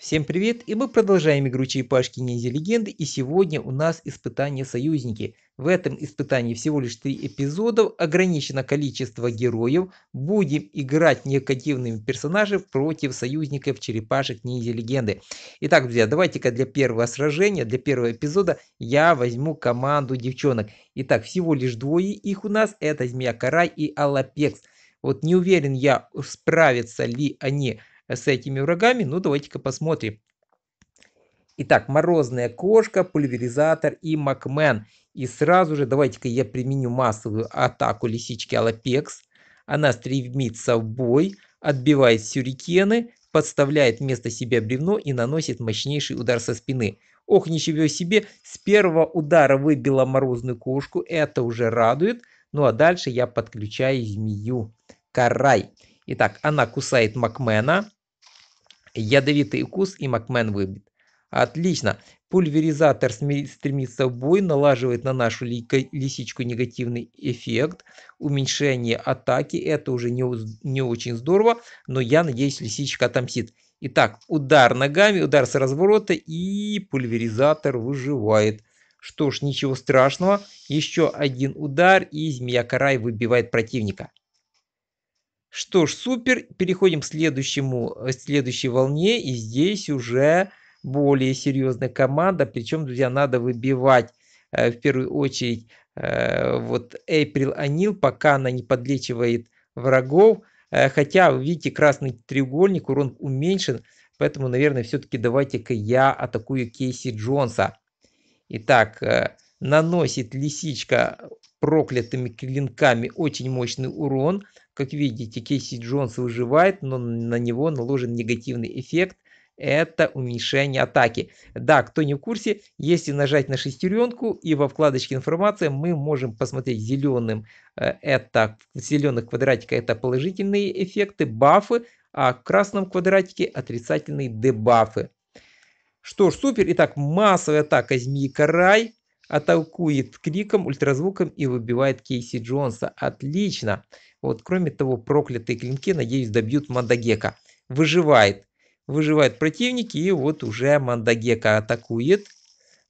Всем привет и мы продолжаем игру Черепашки Ниндзя Легенды и сегодня у нас испытание союзники. В этом испытании всего лишь три эпизодов, ограничено количество героев, будем играть негативными персонажами против союзников Черепашек Ниндзя Легенды. Итак, друзья, давайте-ка для первого сражения, для первого эпизода я возьму команду девчонок. Итак, всего лишь двое их у нас, это Змея Карай и Алапекс. Вот не уверен я, справятся ли они с этими врагами. Ну, давайте-ка посмотрим. Итак, морозная кошка, пульверизатор и макмен. И сразу же давайте-ка я применю массовую атаку лисички Алапекс. Она стремится в бой, отбивает сюрикены, подставляет вместо себя бревно и наносит мощнейший удар со спины. Ох, ничего себе, с первого удара выбила морозную кошку, это уже радует. Ну а дальше я подключаю змею. Карай. Итак, она кусает Макмена. Ядовитый укус и Макмен выбит. Отлично. Пульверизатор стремится в бой, налаживает на нашу лисичку негативный эффект, уменьшение атаки, это уже не, не очень здорово, но я надеюсь лисичка отомстит. Итак, удар ногами, удар с разворота и пульверизатор выживает. Что ж, ничего страшного, еще один удар и змея-карай выбивает противника. Что ж, супер. Переходим к следующему, э, следующей волне. И здесь уже более серьезная команда. Причем, друзья, надо выбивать э, в первую очередь э, вот Эйприл Анил, пока она не подлечивает врагов. Хотя, вы видите, красный треугольник, урон уменьшен. Поэтому, наверное, все-таки давайте-ка я атакую Кейси Джонса. Итак, наносит лисичка проклятыми клинками очень мощный урон. Как видите, Кейси Джонс выживает, но на него наложен негативный эффект. Это уменьшение атаки. Да, кто не в курсе, если нажать на шестеренку и во вкладочке информация, мы можем посмотреть зеленым, э, это в зеленых квадратиках это положительные эффекты, бафы, а в красном квадратике отрицательные дебафы. Что ж, супер. Итак, массовая атака Змеи Карай атакует криком, ультразвуком и выбивает Кейси Джонса. Отлично! Вот, кроме того, проклятые клинки, надеюсь, добьют Мандагека. Выживает. Выживает противники, и вот уже Мандагека атакует.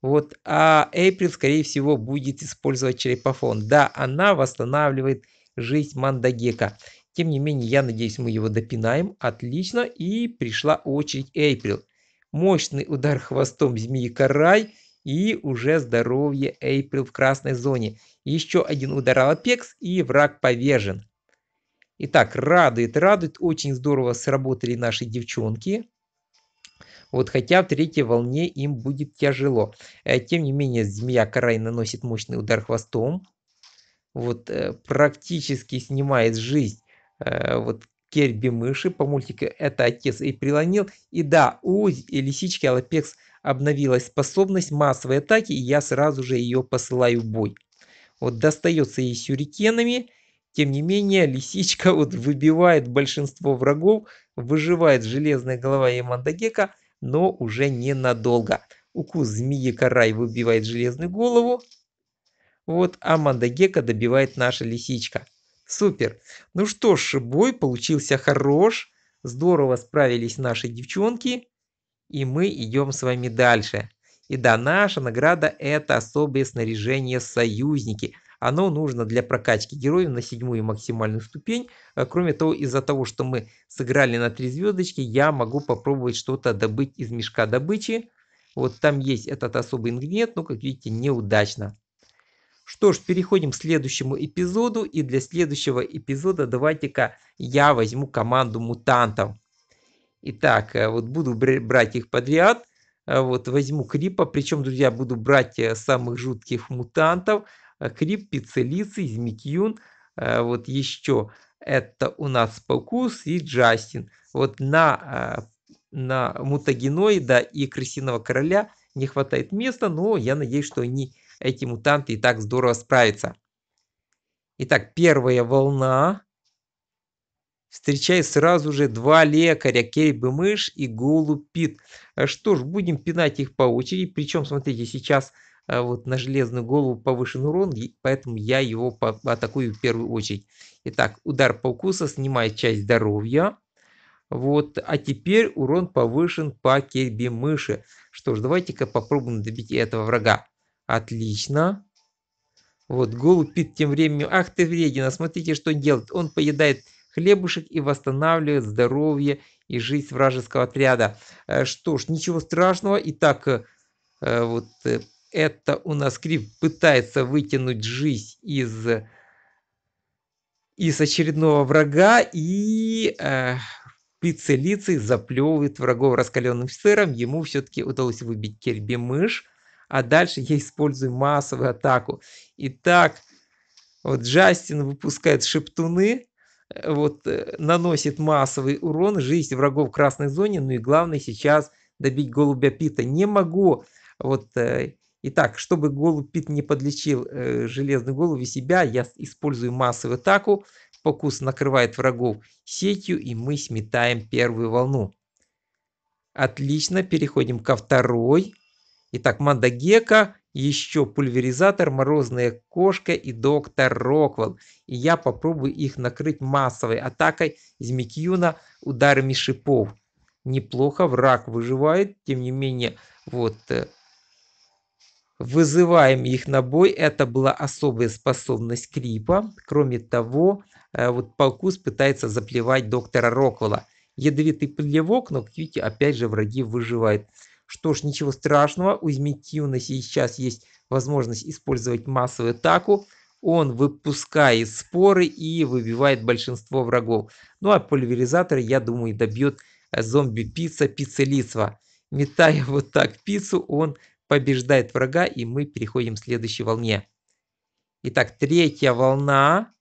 Вот, а Эйприл, скорее всего, будет использовать черепофон. Да, она восстанавливает жизнь Мандагека. Тем не менее, я надеюсь, мы его допинаем. Отлично. И пришла очередь Эйприл. Мощный удар хвостом змеи Карай. И уже здоровье Эйприл в красной зоне. Еще один удар Алапекс и враг повержен. Итак, радует, радует. Очень здорово сработали наши девчонки. Вот хотя в третьей волне им будет тяжело. Э, тем не менее, змея Карай наносит мощный удар хвостом. Вот э, практически снимает жизнь э, вот Керби мыши по мультике «Это отец» и «Прилонил». И да, у лисички Алапекс обновилась способность массовой атаки, и я сразу же ее посылаю в бой. Вот достается ей сюрикенами, тем не менее, лисичка вот выбивает большинство врагов, выживает железная голова и мандагека, но уже ненадолго. Укус змеи карай выбивает железную голову, вот, а мандагека добивает наша лисичка. Супер. Ну что ж, бой получился хорош. Здорово справились наши девчонки. И мы идем с вами дальше. И да, наша награда это особое снаряжение союзники. Оно нужно для прокачки героев на седьмую максимальную ступень. А кроме того, из-за того, что мы сыграли на три звездочки, я могу попробовать что-то добыть из мешка добычи. Вот там есть этот особый ингредиент, но, как видите, неудачно. Что ж, переходим к следующему эпизоду. И для следующего эпизода давайте-ка я возьму команду мутантов. Итак, э, вот буду брать их подряд. Э, вот возьму Крипа. Причем, друзья, буду брать э, самых жутких мутантов. Крип, Пиццелицы, Змитьюн. Вот еще это у нас Покус и Джастин. Вот на, на мутагеноида и крысиного короля не хватает места, но я надеюсь, что они эти мутанты и так здорово справятся. Итак, первая волна. Встречай сразу же два лекаря, Кейбы Мышь и Голуб а Что ж, будем пинать их по очереди. Причем, смотрите, сейчас э, вот на железную голову повышен урон, поэтому я его атакую в первую очередь. Итак, удар по укусу снимает часть здоровья. Вот, а теперь урон повышен по кельбе мыши. Что ж, давайте-ка попробуем добить этого врага. Отлично. Вот, голубь тем временем, ах ты вредина, смотрите, что делает. Он поедает хлебушек и восстанавливает здоровье и жизнь вражеского отряда. Э, что ж, ничего страшного. Итак, э, э, вот это у нас Крип пытается вытянуть жизнь из, из очередного врага и э, пиццелицей заплевывает врагов раскаленным сыром. Ему все-таки удалось выбить Керби мышь а дальше я использую массовую атаку. Итак, вот Джастин выпускает шептуны, э, вот, э, наносит массовый урон, жизнь врагов в красной зоне, ну и главное сейчас добить голубя Пита. Не могу, вот, э, Итак, чтобы голубь Пит не подлечил э, железный голубь себя, я использую массовую атаку. Покус накрывает врагов сетью, и мы сметаем первую волну. Отлично, переходим ко второй. Итак, Мандагека, еще пульверизатор, морозная кошка и доктор Роквелл. И я попробую их накрыть массовой атакой из Микьюна ударами шипов. Неплохо враг выживает, тем не менее, вот э, вызываем их на бой. Это была особая способность Крипа. Кроме того, э, вот Палкус пытается заплевать доктора Роквелла. Ядовитый плевок, но, видите, опять же враги выживают. Что ж, ничего страшного, у Измитьюна сейчас есть возможность использовать массовую атаку. Он выпускает споры и выбивает большинство врагов. Ну а пульверизатор, я думаю, добьет э, зомби-пицца пиццелицва. Метая вот так пиццу, он побеждает врага, и мы переходим к следующей волне. Итак, третья волна.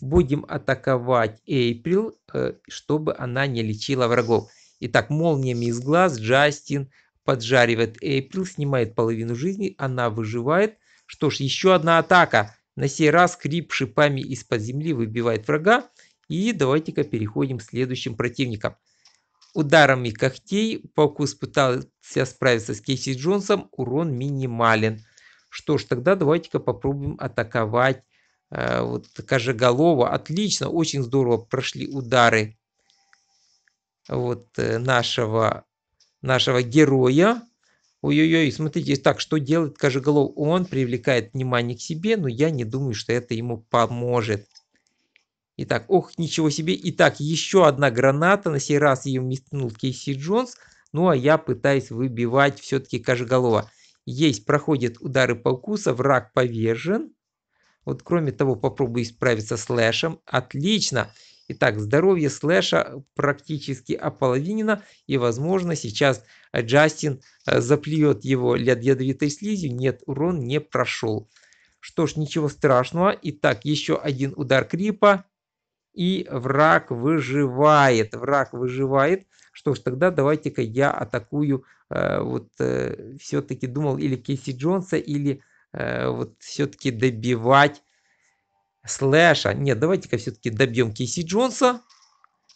Будем атаковать Эйприл, э, чтобы она не лечила врагов. Итак, молниями из глаз Джастин поджаривает Эйприл, снимает половину жизни, она выживает. Что ж, еще одна атака. На сей раз Крип шипами из-под земли выбивает врага. И давайте-ка переходим к следующим противникам. Ударами когтей Паукус пытался справиться с Кейси Джонсом, урон минимален. Что ж, тогда давайте-ка попробуем атаковать э, вот Кожеголова. Отлично, очень здорово прошли удары вот э, нашего нашего героя. Ой-ой-ой, смотрите, так, что делает Кожеголов? Он привлекает внимание к себе, но я не думаю, что это ему поможет. Итак, ох, ничего себе. Итак, еще одна граната. На сей раз ее метнул Кейси Джонс. Ну, а я пытаюсь выбивать все-таки Кожеголова. Есть, проходят удары по укуса, враг повержен. Вот кроме того, попробую справиться с Лэшем. Отлично. Итак, здоровье Слэша практически ополовинено, и, возможно, сейчас Джастин э, заплюет его ядовитой слизью. Нет, урон не прошел. Что ж, ничего страшного. Итак, еще один удар крипа. И враг выживает. Враг выживает. Что ж, тогда давайте-ка я атакую. Э, вот э, все-таки думал или Кейси Джонса, или э, вот все-таки добивать слэша. Нет, давайте-ка все-таки добьем Кейси Джонса.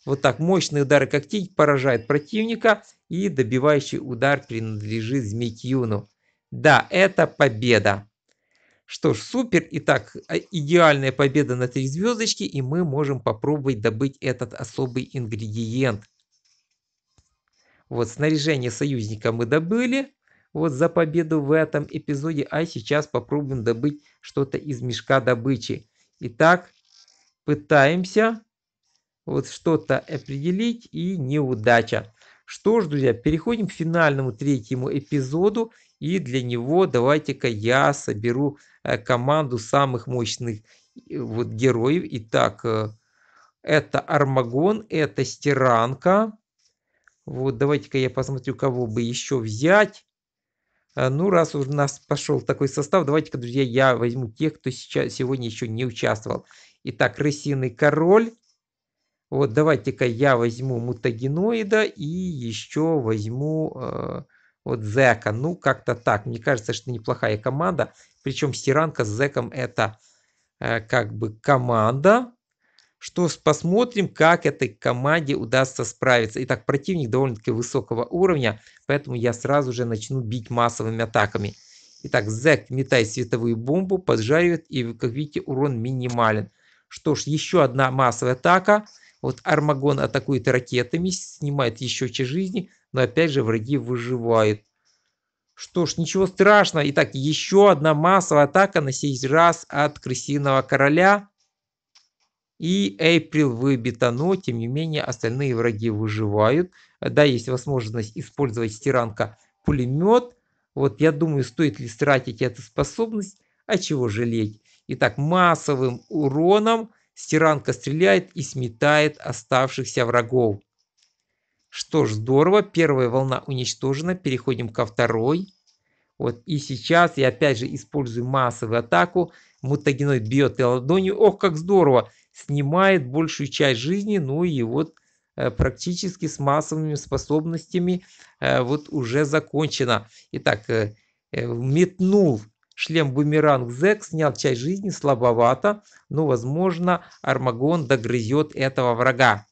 Вот так, мощные удары когтей поражают противника. И добивающий удар принадлежит Змейтьюну. Да, это победа. Что ж, супер. Итак, а, идеальная победа на три звездочки. И мы можем попробовать добыть этот особый ингредиент. Вот снаряжение союзника мы добыли. Вот за победу в этом эпизоде. А сейчас попробуем добыть что-то из мешка добычи. Итак, пытаемся вот что-то определить и неудача. Что ж, друзья, переходим к финальному третьему эпизоду. И для него давайте-ка я соберу э, команду самых мощных э, вот героев. Итак, э, это Армагон, это Стиранка. Вот давайте-ка я посмотрю, кого бы еще взять. А, ну, раз у нас пошел такой состав, давайте-ка, друзья, я возьму тех, кто сейчас, сегодня еще не участвовал. Итак, крысиный король. Вот давайте-ка я возьму мутагеноида и еще возьму э, вот Зека. Ну, как-то так. Мне кажется, что неплохая команда. Причем стиранка с Зеком это э, как бы команда что посмотрим, как этой команде удастся справиться. Итак, противник довольно-таки высокого уровня, поэтому я сразу же начну бить массовыми атаками. Итак, Зек метает световую бомбу, поджаривает, и, как видите, урон минимален. Что ж, еще одна массовая атака. Вот Армагон атакует ракетами, снимает еще чьи жизни, но опять же враги выживают. Что ж, ничего страшного. Итак, еще одна массовая атака на сей раз от Крысиного Короля. И Эйприл выбита, но тем не менее остальные враги выживают. Да, есть возможность использовать стиранка пулемет. Вот я думаю, стоит ли стратить эту способность, а чего жалеть. Итак, массовым уроном стиранка стреляет и сметает оставшихся врагов. Что ж, здорово, первая волна уничтожена, переходим ко второй. Вот и сейчас я опять же использую массовую атаку, мутагеноид бьет и ладонью, ох, как здорово, снимает большую часть жизни, ну и вот э, практически с массовыми способностями э, вот уже закончено. Итак, э, метнул шлем бумеранг Зек, снял часть жизни, слабовато, но возможно Армагон догрызет этого врага.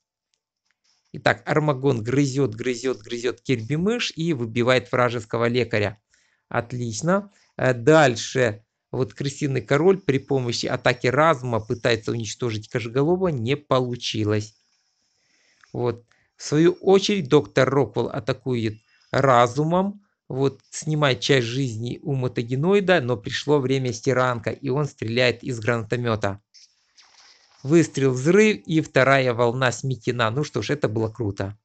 Итак, Армагон грызет, грызет, грызет Кирби мышь и выбивает вражеского лекаря. Отлично. Дальше вот крысиный король при помощи атаки разума пытается уничтожить Кожеголова, не получилось. Вот. В свою очередь доктор Роквелл атакует разумом, вот снимает часть жизни у мотогеноида, но пришло время стиранка, и он стреляет из гранатомета. Выстрел, взрыв и вторая волна сметена. Ну что ж, это было круто.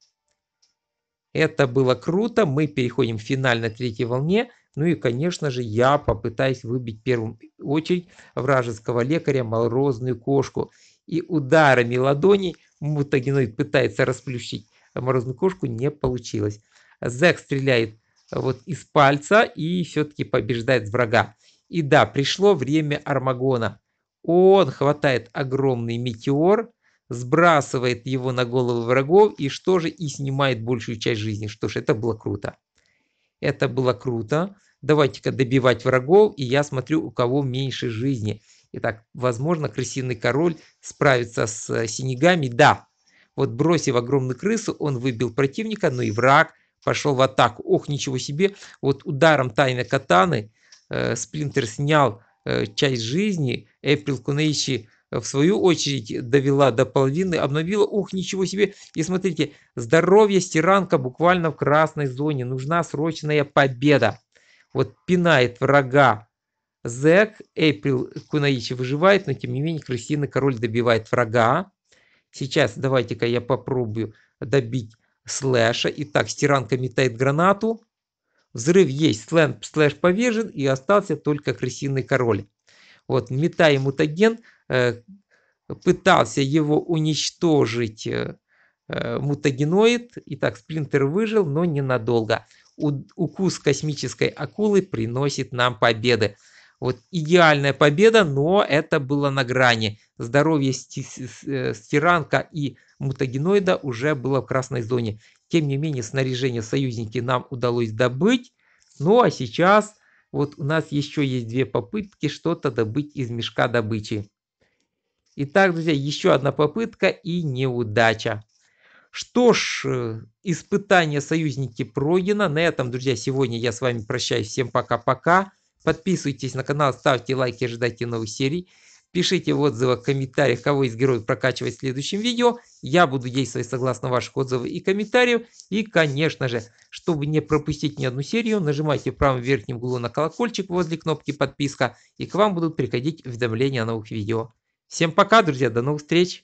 Это было круто. Мы переходим к финальной третьей волне – ну и, конечно же, я попытаюсь выбить первым первую очередь вражеского лекаря морозную кошку. И ударами ладоней мутагеноид пытается расплющить морозную кошку, не получилось. Зек стреляет э, вот из пальца и все-таки побеждает врага. И да, пришло время Армагона. Он хватает огромный метеор, сбрасывает его на голову врагов и что же и снимает большую часть жизни. Что ж, это было круто. Это было круто. Давайте-ка добивать врагов, и я смотрю, у кого меньше жизни. Итак, возможно, крысиный король справится с э, синегами. Да, вот бросив огромную крысу, он выбил противника, но и враг пошел в атаку. Ох, ничего себе! Вот ударом тайной катаны э, Сплинтер снял э, часть жизни. Эприл Кунейчи э, в свою очередь довела до половины, обновила, ух, ничего себе. И смотрите, здоровье стиранка буквально в красной зоне, нужна срочная победа вот пинает врага Зек, Эпил Кунаичи выживает, но тем не менее крысиный король добивает врага. Сейчас давайте-ка я попробую добить слэша. Итак, стиранка метает гранату. Взрыв есть, слэмп, слэш повержен и остался только крысиный король. Вот, метая мутаген, э, пытался его уничтожить э, э, мутагеноид. Итак, сплинтер выжил, но ненадолго укус космической акулы приносит нам победы. Вот идеальная победа, но это было на грани. Здоровье стиранка э, и мутагеноида уже было в красной зоне. Тем не менее, снаряжение союзники нам удалось добыть. Ну а сейчас вот у нас еще есть две попытки что-то добыть из мешка добычи. Итак, друзья, еще одна попытка и неудача. Что ж, э, испытание союзники пройдено. На этом, друзья, сегодня я с вами прощаюсь. Всем пока-пока. Подписывайтесь на канал, ставьте лайки, ожидайте новых серий. Пишите в отзывах, комментариях, кого из героев прокачивать в следующем видео. Я буду действовать согласно ваших отзывов и комментариев. И, конечно же, чтобы не пропустить ни одну серию, нажимайте в правом верхнем углу на колокольчик возле кнопки подписка, и к вам будут приходить уведомления о новых видео. Всем пока, друзья, до новых встреч!